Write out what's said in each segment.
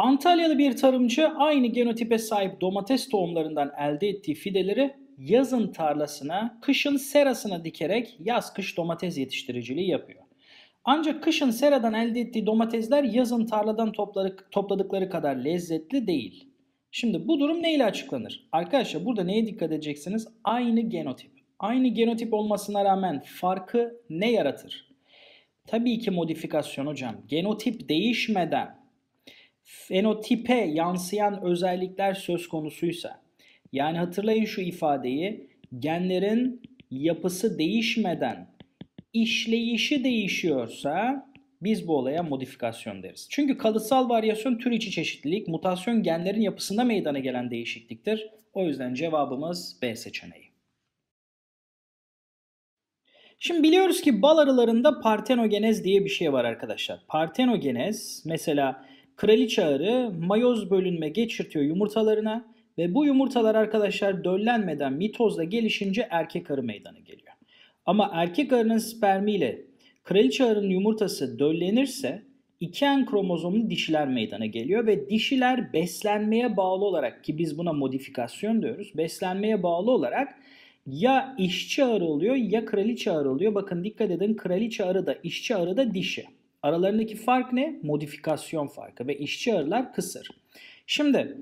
Antalyalı bir tarımcı aynı genotipe sahip domates tohumlarından elde ettiği fideleri yazın tarlasına, kışın serasına dikerek yaz kış domates yetiştiriciliği yapıyor. Ancak kışın seradan elde ettiği domatesler yazın tarladan topladıkları kadar lezzetli değil. Şimdi bu durum neyle açıklanır? Arkadaşlar burada neye dikkat edeceksiniz? Aynı genotip. Aynı genotip olmasına rağmen farkı ne yaratır? Tabii ki modifikasyon hocam. Genotip değişmeden fenotipe yansıyan özellikler söz konusuysa yani hatırlayın şu ifadeyi genlerin yapısı değişmeden işleyişi değişiyorsa biz bu olaya modifikasyon deriz. Çünkü kalıtsal varyasyon tür içi çeşitlilik, mutasyon genlerin yapısında meydana gelen değişikliktir. O yüzden cevabımız B seçeneği. Şimdi biliyoruz ki bal arılarında partenogenez diye bir şey var arkadaşlar. Partenogenez mesela Kraliçe arı mayoz bölünme geçirtiyor yumurtalarına ve bu yumurtalar arkadaşlar döllenmeden mitozla gelişince erkek arı meydana geliyor. Ama erkek arının spermiyle kraliçe arının yumurtası döllenirse iki en kromozomlu dişiler meydana geliyor ve dişiler beslenmeye bağlı olarak ki biz buna modifikasyon diyoruz. Beslenmeye bağlı olarak ya işçi arı oluyor ya kraliçe arı oluyor. Bakın dikkat edin kraliçe arı da işçi arı da dişi. Aralarındaki fark ne? Modifikasyon farkı ve işçi arılar kısır. Şimdi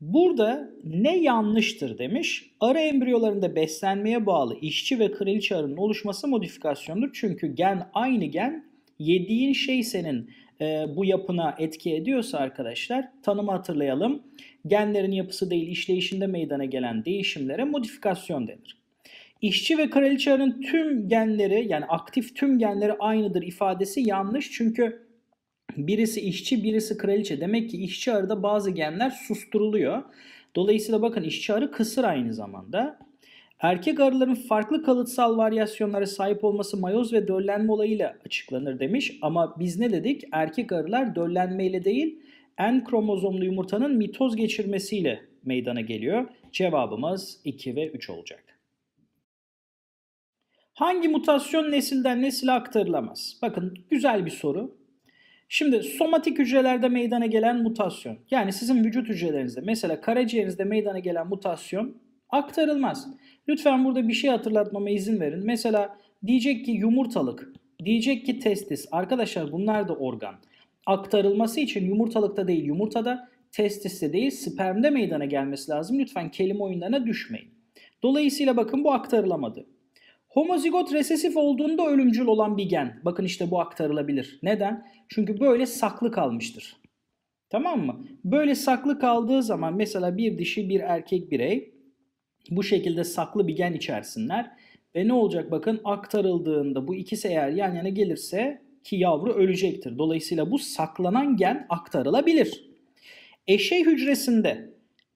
burada ne yanlıştır demiş. Arı embriyolarında beslenmeye bağlı işçi ve kraliçe arının oluşması modifikasyondur. Çünkü gen aynı gen yediğin şey senin e, bu yapına etki ediyorsa arkadaşlar tanımı hatırlayalım. Genlerin yapısı değil işleyişinde meydana gelen değişimlere modifikasyon denir. İşçi ve kraliçe tüm genleri yani aktif tüm genleri aynıdır ifadesi yanlış. Çünkü birisi işçi birisi kraliçe. Demek ki işçi arıda bazı genler susturuluyor. Dolayısıyla bakın işçi arı kısır aynı zamanda. Erkek arıların farklı kalıtsal varyasyonlara sahip olması mayoz ve döllenme olayıyla açıklanır demiş. Ama biz ne dedik? Erkek arılar döllenmeyle değil en kromozomlu yumurtanın mitoz geçirmesiyle meydana geliyor. Cevabımız 2 ve 3 olacak. Hangi mutasyon nesilden nesile aktarılamaz? Bakın güzel bir soru. Şimdi somatik hücrelerde meydana gelen mutasyon. Yani sizin vücut hücrelerinizde mesela karaciğerinizde meydana gelen mutasyon aktarılmaz. Lütfen burada bir şey hatırlatmama izin verin. Mesela diyecek ki yumurtalık, diyecek ki testis. Arkadaşlar bunlar da organ. Aktarılması için yumurtalıkta değil yumurtada, testiste değil spermde meydana gelmesi lazım. Lütfen kelime oyunlarına düşmeyin. Dolayısıyla bakın bu aktarılamadı. Homozigot resesif olduğunda ölümcül olan bir gen. Bakın işte bu aktarılabilir. Neden? Çünkü böyle saklı kalmıştır. Tamam mı? Böyle saklı kaldığı zaman mesela bir dişi bir erkek birey bu şekilde saklı bir gen içersinler. Ve ne olacak bakın aktarıldığında bu ikisi eğer yan yana gelirse ki yavru ölecektir. Dolayısıyla bu saklanan gen aktarılabilir. Eşey hücresinde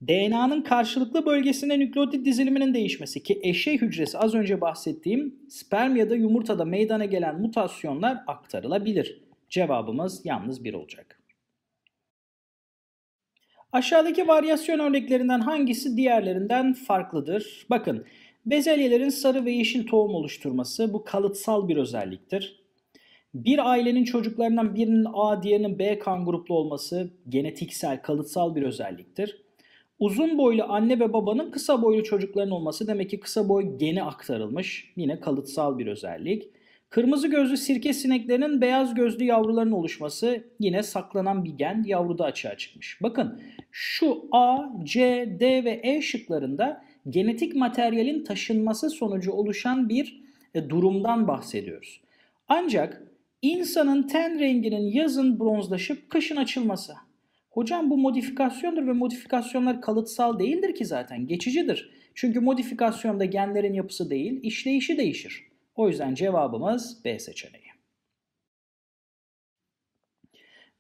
DNA'nın karşılıklı bölgesinde nükleotit diziliminin değişmesi ki eşey hücresi az önce bahsettiğim sperm ya da yumurtada meydana gelen mutasyonlar aktarılabilir. Cevabımız yalnız bir olacak. Aşağıdaki varyasyon örneklerinden hangisi diğerlerinden farklıdır? Bakın, bezelyelerin sarı ve yeşil tohum oluşturması bu kalıtsal bir özelliktir. Bir ailenin çocuklarından birinin A, diğerinin B kan gruplu olması genetiksel, kalıtsal bir özelliktir. Uzun boylu anne ve babanın kısa boylu çocukların olması demek ki kısa boy geni aktarılmış. Yine kalıtsal bir özellik. Kırmızı gözlü sirke sineklerinin beyaz gözlü yavruların oluşması yine saklanan bir gen yavruda açığa çıkmış. Bakın şu A, C, D ve E şıklarında genetik materyalin taşınması sonucu oluşan bir e, durumdan bahsediyoruz. Ancak insanın ten renginin yazın bronzlaşıp kışın açılması Hocam bu modifikasyondur ve modifikasyonlar kalıtsal değildir ki zaten geçicidir. Çünkü modifikasyonda genlerin yapısı değil işleyişi değişir. O yüzden cevabımız B seçeneği.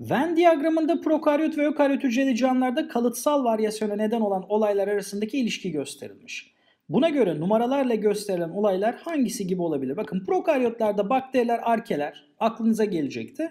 Venn diyagramında prokaryot ve ökaryot hücreli canlılarda kalıtsal varyasyona neden olan olaylar arasındaki ilişki gösterilmiş. Buna göre numaralarla gösterilen olaylar hangisi gibi olabilir? Bakın prokaryotlarda bakteriler, arkeler aklınıza gelecekti.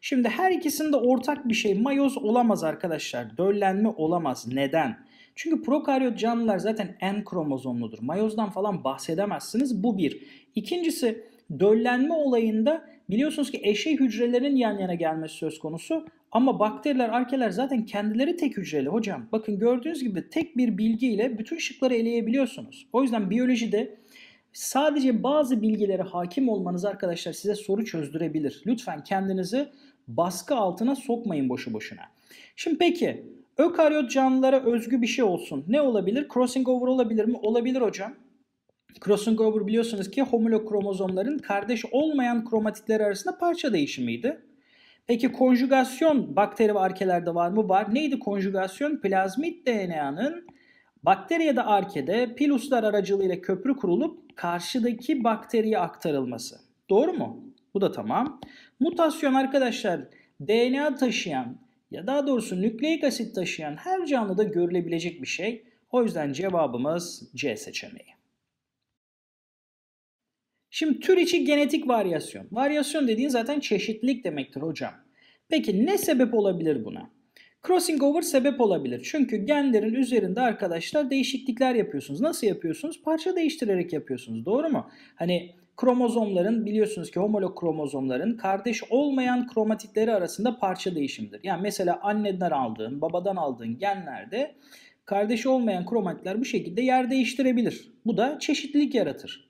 Şimdi her ikisinde ortak bir şey mayoz olamaz arkadaşlar. Döllenme olamaz. Neden? Çünkü prokaryot canlılar zaten en kromozomludur. Mayozdan falan bahsedemezsiniz. Bu bir. İkincisi döllenme olayında biliyorsunuz ki eşey hücrelerin yan yana gelmesi söz konusu. Ama bakteriler, arkeler zaten kendileri tek hücreli hocam. Bakın gördüğünüz gibi tek bir bilgiyle bütün şıkları eleyebiliyorsunuz. O yüzden biyolojide sadece bazı bilgilere hakim olmanız arkadaşlar size soru çözdürebilir. Lütfen kendinizi baskı altına sokmayın boşu boşuna. Şimdi peki ökaryot canlılara özgü bir şey olsun. Ne olabilir? Crossing over olabilir mi? Olabilir hocam. Crossing over biliyorsunuz ki homolog kromozomların kardeş olmayan kromatitler arasında parça değişimiydi. Peki konjugasyon bakteri ve arkelerde var mı? Var. Neydi konjugasyon? Plazmid DNA'nın bakteri ya da arkede piluslar aracılığıyla köprü kurulup karşıdaki bakteriye aktarılması. Doğru mu? Bu da tamam. Mutasyon arkadaşlar DNA taşıyan ya daha doğrusu nükleik asit taşıyan her canlıda görülebilecek bir şey. O yüzden cevabımız C seçeneği. Şimdi tür içi genetik varyasyon. Varyasyon dediğin zaten çeşitlilik demektir hocam. Peki ne sebep olabilir buna? Crossing over sebep olabilir. Çünkü genlerin üzerinde arkadaşlar değişiklikler yapıyorsunuz. Nasıl yapıyorsunuz? Parça değiştirerek yapıyorsunuz. Doğru mu? Hani kromozomların biliyorsunuz ki homolog kromozomların kardeş olmayan kromatitleri arasında parça değişimidir. Yani mesela anneden aldığın, babadan aldığın genlerde kardeş olmayan kromatitler bu şekilde yer değiştirebilir. Bu da çeşitlilik yaratır.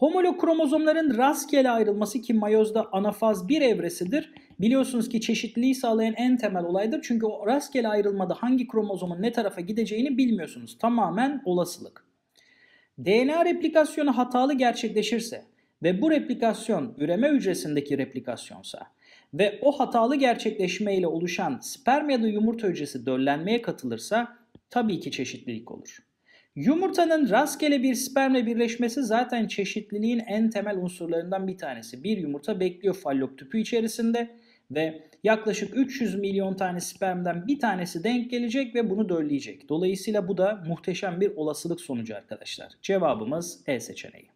Homolog kromozomların rastgele ayrılması ki mayozda anafaz bir evresidir. Biliyorsunuz ki çeşitliliği sağlayan en temel olaydır. Çünkü o rastgele ayrılmada hangi kromozomun ne tarafa gideceğini bilmiyorsunuz. Tamamen olasılık. DNA replikasyonu hatalı gerçekleşirse ve bu replikasyon üreme hücresindeki replikasyonsa ve o hatalı gerçekleşme ile oluşan sperm ya da yumurta hücresi döllenmeye katılırsa tabii ki çeşitlilik olur. Yumurtanın rastgele bir spermle birleşmesi zaten çeşitliliğin en temel unsurlarından bir tanesi. Bir yumurta bekliyor fallop tüpü içerisinde ve yaklaşık 300 milyon tane spermden bir tanesi denk gelecek ve bunu dölleyecek. Dolayısıyla bu da muhteşem bir olasılık sonucu arkadaşlar. Cevabımız E seçeneği.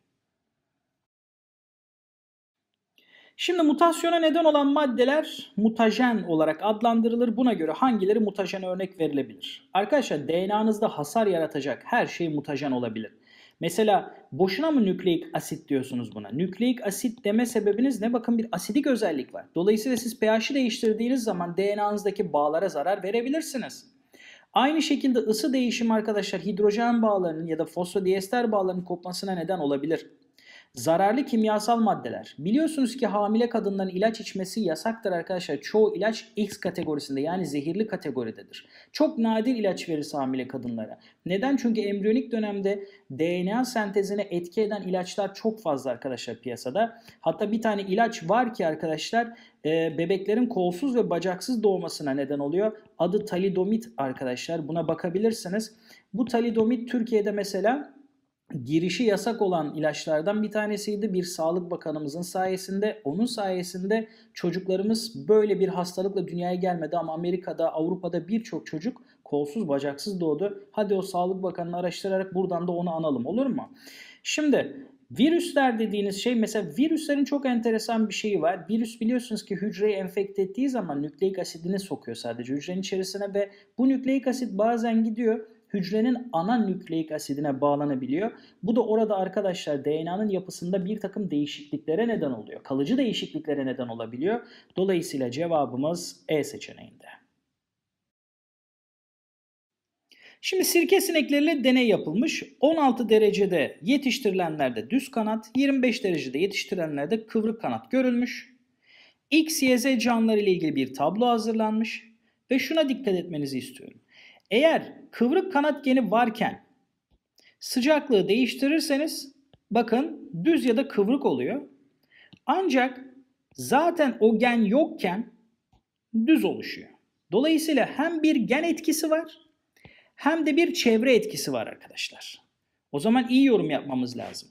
Şimdi mutasyona neden olan maddeler mutajen olarak adlandırılır. Buna göre hangileri mutajen örnek verilebilir? Arkadaşlar DNA'nızda hasar yaratacak her şey mutajen olabilir. Mesela boşuna mı nükleik asit diyorsunuz buna? Nükleik asit deme sebebiniz ne? Bakın bir asidik özellik var. Dolayısıyla siz pH'i değiştirdiğiniz zaman DNA'nızdaki bağlara zarar verebilirsiniz. Aynı şekilde ısı değişimi arkadaşlar hidrojen bağlarının ya da fosfodiester bağlarının kopmasına neden olabilir. Zararlı kimyasal maddeler. Biliyorsunuz ki hamile kadınların ilaç içmesi yasaktır arkadaşlar. Çoğu ilaç X kategorisinde yani zehirli kategoridedir. Çok nadir ilaç verirse hamile kadınlara. Neden? Çünkü embriyonik dönemde DNA sentezine etki eden ilaçlar çok fazla arkadaşlar piyasada. Hatta bir tane ilaç var ki arkadaşlar e, bebeklerin kolsuz ve bacaksız doğmasına neden oluyor. Adı talidomit arkadaşlar. Buna bakabilirsiniz. Bu talidomit Türkiye'de mesela girişi yasak olan ilaçlardan bir tanesiydi. Bir sağlık bakanımızın sayesinde, onun sayesinde çocuklarımız böyle bir hastalıkla dünyaya gelmedi ama Amerika'da, Avrupa'da birçok çocuk kolsuz bacaksız doğdu. Hadi o sağlık bakanını araştırarak buradan da onu analım olur mu? Şimdi Virüsler dediğiniz şey mesela virüslerin çok enteresan bir şeyi var. Virüs biliyorsunuz ki hücreyi enfekte ettiği zaman nükleik asidini sokuyor sadece hücrenin içerisine ve bu nükleik asit bazen gidiyor hücrenin ana nükleik asidine bağlanabiliyor. Bu da orada arkadaşlar DNA'nın yapısında bir takım değişikliklere neden oluyor. Kalıcı değişikliklere neden olabiliyor. Dolayısıyla cevabımız E seçeneğinde. Şimdi sirke sinekleriyle deney yapılmış. 16 derecede yetiştirilenlerde düz kanat, 25 derecede yetiştirilenlerde kıvrık kanat görülmüş. X, Y, Z canlılar ile ilgili bir tablo hazırlanmış ve şuna dikkat etmenizi istiyorum. Eğer kıvrık kanat geni varken sıcaklığı değiştirirseniz bakın düz ya da kıvrık oluyor. Ancak zaten o gen yokken düz oluşuyor. Dolayısıyla hem bir gen etkisi var hem de bir çevre etkisi var arkadaşlar. O zaman iyi yorum yapmamız lazım.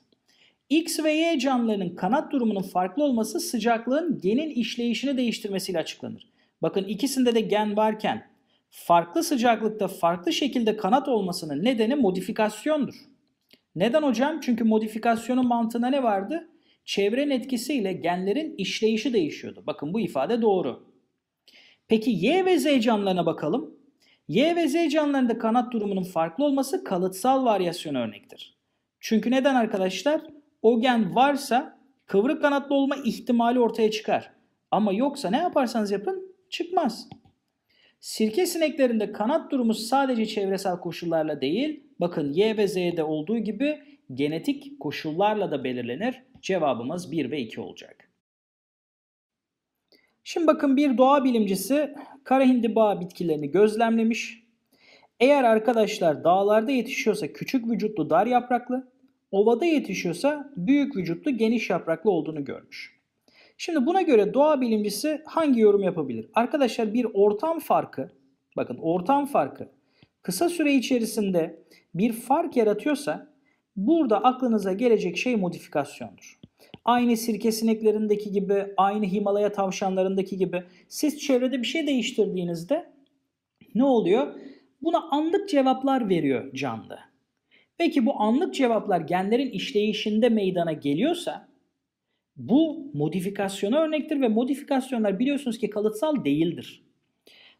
X ve Y canlılarının kanat durumunun farklı olması sıcaklığın genin işleyişini değiştirmesiyle açıklanır. Bakın ikisinde de gen varken farklı sıcaklıkta farklı şekilde kanat olmasının nedeni modifikasyondur. Neden hocam? Çünkü modifikasyonun mantığına ne vardı? Çevrenin etkisiyle genlerin işleyişi değişiyordu. Bakın bu ifade doğru. Peki Y ve Z canlılarına bakalım. Y ve Z canlılarında kanat durumunun farklı olması kalıtsal varyasyon örnektir. Çünkü neden arkadaşlar? O gen varsa kıvrık kanatlı olma ihtimali ortaya çıkar. Ama yoksa ne yaparsanız yapın çıkmaz. Sirke sineklerinde kanat durumu sadece çevresel koşullarla değil, bakın Y ve Z'de olduğu gibi genetik koşullarla da belirlenir. Cevabımız 1 ve 2 olacak. Şimdi bakın bir doğa bilimcisi kara hindiba bitkilerini gözlemlemiş. Eğer arkadaşlar dağlarda yetişiyorsa küçük vücutlu dar yapraklı, ovada yetişiyorsa büyük vücutlu geniş yapraklı olduğunu görmüş. Şimdi buna göre doğa bilimcisi hangi yorum yapabilir? Arkadaşlar bir ortam farkı, bakın ortam farkı kısa süre içerisinde bir fark yaratıyorsa burada aklınıza gelecek şey modifikasyondur. Aynı sirke sineklerindeki gibi, aynı Himalaya tavşanlarındaki gibi siz çevrede bir şey değiştirdiğinizde ne oluyor? Buna anlık cevaplar veriyor canlı. Peki bu anlık cevaplar genlerin işleyişinde meydana geliyorsa bu modifikasyona örnektir ve modifikasyonlar biliyorsunuz ki kalıtsal değildir.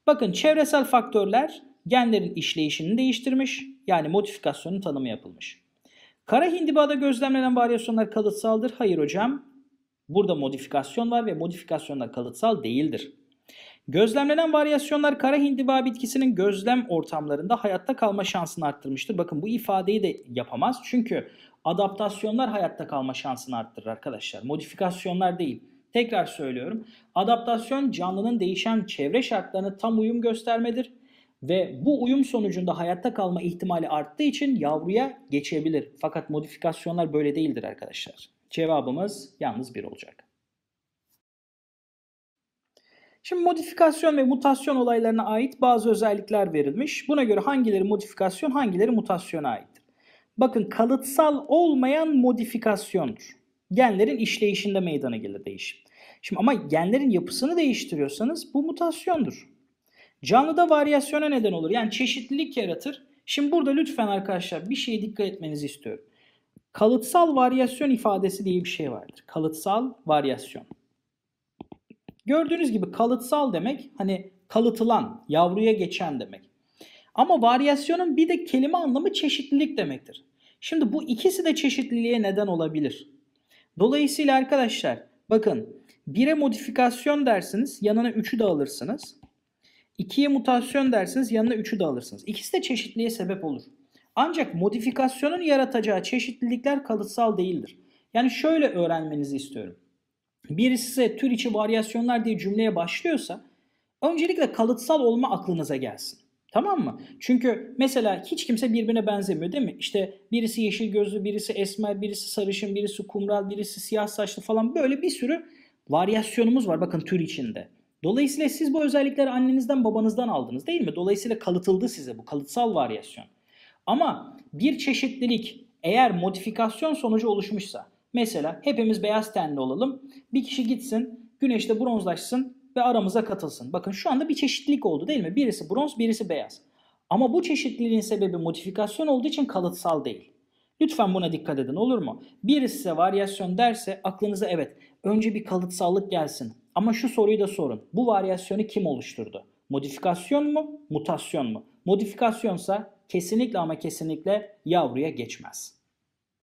Bakın çevresel faktörler genlerin işleyişini değiştirmiş yani modifikasyonun tanımı yapılmış. Kara hindibada gözlemlenen varyasyonlar kalıtsaldır. Hayır hocam burada modifikasyon var ve modifikasyonlar kalıtsal değildir. Gözlemlenen varyasyonlar kara hindiba bitkisinin gözlem ortamlarında hayatta kalma şansını arttırmıştır. Bakın bu ifadeyi de yapamaz çünkü Adaptasyonlar hayatta kalma şansını arttırır arkadaşlar. Modifikasyonlar değil. Tekrar söylüyorum. Adaptasyon canlının değişen çevre şartlarına tam uyum göstermedir ve bu uyum sonucunda hayatta kalma ihtimali arttığı için yavruya geçebilir. Fakat modifikasyonlar böyle değildir arkadaşlar. Cevabımız yalnız bir olacak. Şimdi modifikasyon ve mutasyon olaylarına ait bazı özellikler verilmiş. Buna göre hangileri modifikasyon, hangileri mutasyona ait? bakın kalıtsal olmayan modifikasyondur. Genlerin işleyişinde meydana gelir değişim. Şimdi ama genlerin yapısını değiştiriyorsanız bu mutasyondur. Canlıda varyasyona neden olur. Yani çeşitlilik yaratır. Şimdi burada lütfen arkadaşlar bir şeye dikkat etmenizi istiyorum. Kalıtsal varyasyon ifadesi diye bir şey vardır. Kalıtsal varyasyon. Gördüğünüz gibi kalıtsal demek hani kalıtılan, yavruya geçen demek. Ama varyasyonun bir de kelime anlamı çeşitlilik demektir. Şimdi bu ikisi de çeşitliliğe neden olabilir. Dolayısıyla arkadaşlar bakın 1'e modifikasyon dersiniz yanına 3'ü de alırsınız. 2'ye mutasyon dersiniz yanına 3'ü de alırsınız. İkisi de çeşitliliğe sebep olur. Ancak modifikasyonun yaratacağı çeşitlilikler kalıtsal değildir. Yani şöyle öğrenmenizi istiyorum. Birisi size tür içi varyasyonlar diye cümleye başlıyorsa öncelikle kalıtsal olma aklınıza gelsin. Tamam mı? Çünkü mesela hiç kimse birbirine benzemiyor değil mi? İşte birisi yeşil gözlü, birisi esmer, birisi sarışın, birisi kumral, birisi siyah saçlı falan böyle bir sürü varyasyonumuz var bakın tür içinde. Dolayısıyla siz bu özellikleri annenizden babanızdan aldınız değil mi? Dolayısıyla kalıtıldı size bu kalıtsal varyasyon. Ama bir çeşitlilik eğer modifikasyon sonucu oluşmuşsa mesela hepimiz beyaz tenli olalım. Bir kişi gitsin güneşte bronzlaşsın ve aramıza katılsın. Bakın şu anda bir çeşitlilik oldu değil mi? Birisi bronz, birisi beyaz. Ama bu çeşitliliğin sebebi modifikasyon olduğu için kalıtsal değil. Lütfen buna dikkat edin olur mu? Birisi size varyasyon derse aklınıza evet önce bir kalıtsallık gelsin. Ama şu soruyu da sorun. Bu varyasyonu kim oluşturdu? Modifikasyon mu? Mutasyon mu? Modifikasyonsa kesinlikle ama kesinlikle yavruya geçmez.